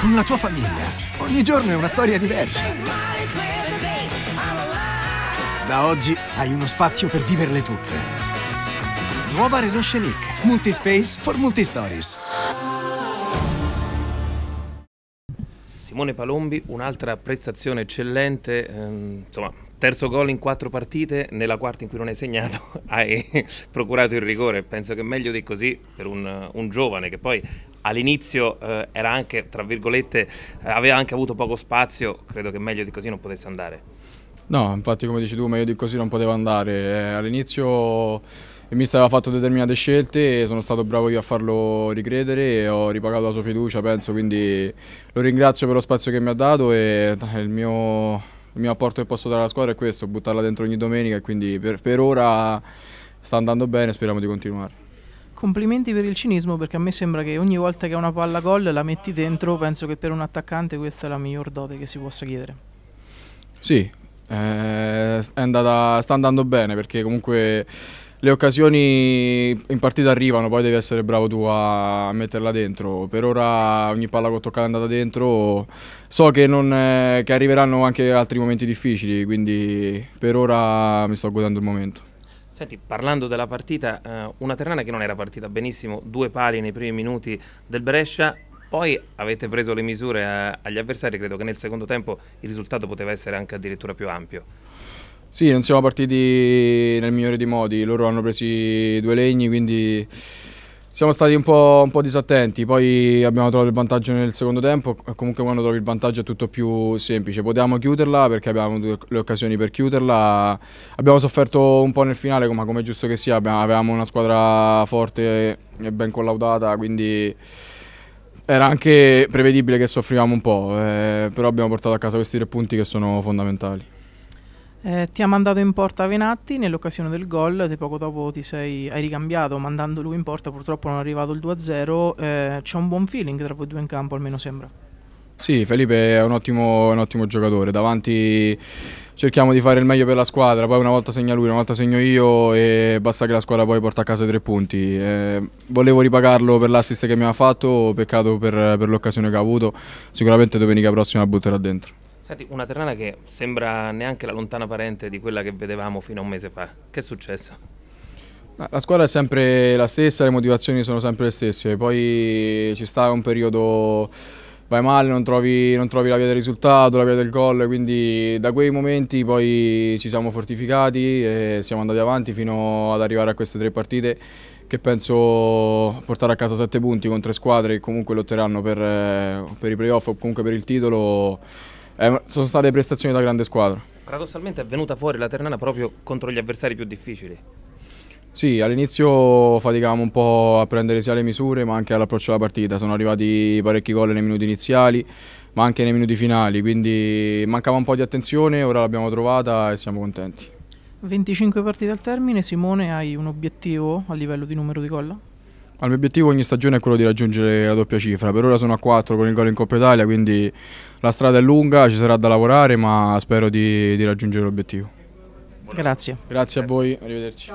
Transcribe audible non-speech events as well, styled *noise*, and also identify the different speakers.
Speaker 1: con la tua famiglia. Ogni giorno è una storia diversa. Da oggi hai uno spazio per viverle tutte. Nuova Renault Scenic, Multispace for Multistories.
Speaker 2: Simone Palombi, un'altra prestazione eccellente, ehm, insomma terzo gol in quattro partite, nella quarta in cui non hai segnato *laughs* hai procurato il rigore, penso che meglio di così per un, un giovane che poi all'inizio eh, era anche, tra virgolette, eh, aveva anche avuto poco spazio, credo che meglio di così non potesse andare.
Speaker 1: No, infatti come dici tu, meglio di così non poteva andare, eh, all'inizio il eh, mister aveva fatto determinate scelte e sono stato bravo io a farlo ricredere e ho ripagato la sua fiducia, penso, quindi lo ringrazio per lo spazio che mi ha dato e il mio il mio apporto che posso dare alla squadra è questo, buttarla dentro ogni domenica e quindi per, per ora sta andando bene, speriamo di continuare.
Speaker 3: Complimenti per il cinismo perché a me sembra che ogni volta che una palla gol la metti dentro, penso che per un attaccante questa è la miglior dote che si possa chiedere.
Speaker 1: Sì, eh, andata, sta andando bene perché comunque le occasioni in partita arrivano, poi devi essere bravo tu a metterla dentro. Per ora ogni palla che ho toccato è andata dentro. So che, non, eh, che arriveranno anche altri momenti difficili, quindi per ora mi sto godendo il momento.
Speaker 2: Senti, parlando della partita, eh, una Terrana che non era partita benissimo, due pali nei primi minuti del Brescia, poi avete preso le misure eh, agli avversari, credo che nel secondo tempo il risultato poteva essere anche addirittura più ampio.
Speaker 1: Sì, non siamo partiti nel migliore dei modi, loro hanno preso due legni, quindi siamo stati un po', un po', disattenti, poi abbiamo trovato il vantaggio nel secondo tempo, comunque quando trovi il vantaggio è tutto più semplice, potevamo chiuderla perché abbiamo le occasioni per chiuderla, abbiamo sofferto un po' nel finale, ma come è giusto che sia, avevamo una squadra forte e ben collaudata, quindi era anche prevedibile che soffrivamo un po', eh, però abbiamo portato a casa questi tre punti che sono fondamentali.
Speaker 3: Eh, ti ha mandato in porta Venatti nell'occasione del gol, te poco dopo ti sei, hai ricambiato mandando lui in porta, purtroppo non è arrivato il 2-0, eh, c'è un buon feeling tra voi due in campo almeno sembra.
Speaker 1: Sì, Felipe è un ottimo, un ottimo giocatore, davanti cerchiamo di fare il meglio per la squadra, poi una volta segna lui, una volta segno io e basta che la squadra poi porta a casa i tre punti. Eh, volevo ripagarlo per l'assist che mi ha fatto, peccato per, per l'occasione che ha avuto, sicuramente domenica prossima butterà dentro.
Speaker 2: Senti, una Ternana che sembra neanche la lontana parente di quella che vedevamo fino a un mese fa. Che è successo?
Speaker 1: La squadra è sempre la stessa, le motivazioni sono sempre le stesse, poi ci sta un periodo vai male, non trovi, non trovi, la via del risultato, la via del gol, quindi da quei momenti poi ci siamo fortificati e siamo andati avanti fino ad arrivare a queste tre partite che penso portare a casa sette punti con tre squadre che comunque lotteranno per, eh, per i playoff o comunque per il titolo eh, sono state prestazioni da grande squadra.
Speaker 2: Paradossalmente è venuta fuori la Ternana proprio contro gli avversari più difficili.
Speaker 1: Sì, all'inizio faticavamo un po' a prendere sia le misure ma anche all'approccio alla partita, sono arrivati parecchi gol nei minuti iniziali ma anche nei minuti finali, quindi mancava un po' di attenzione, ora l'abbiamo trovata e siamo contenti.
Speaker 3: 25 partite al termine, Simone hai un obiettivo a livello di numero di gol?
Speaker 1: Al mio obiettivo ogni stagione è quello di raggiungere la doppia cifra, per ora sono a 4 con il gol in Coppa Italia, quindi la strada è lunga, ci sarà da lavorare, ma spero di, di raggiungere l'obiettivo. Grazie. Grazie a voi, arrivederci.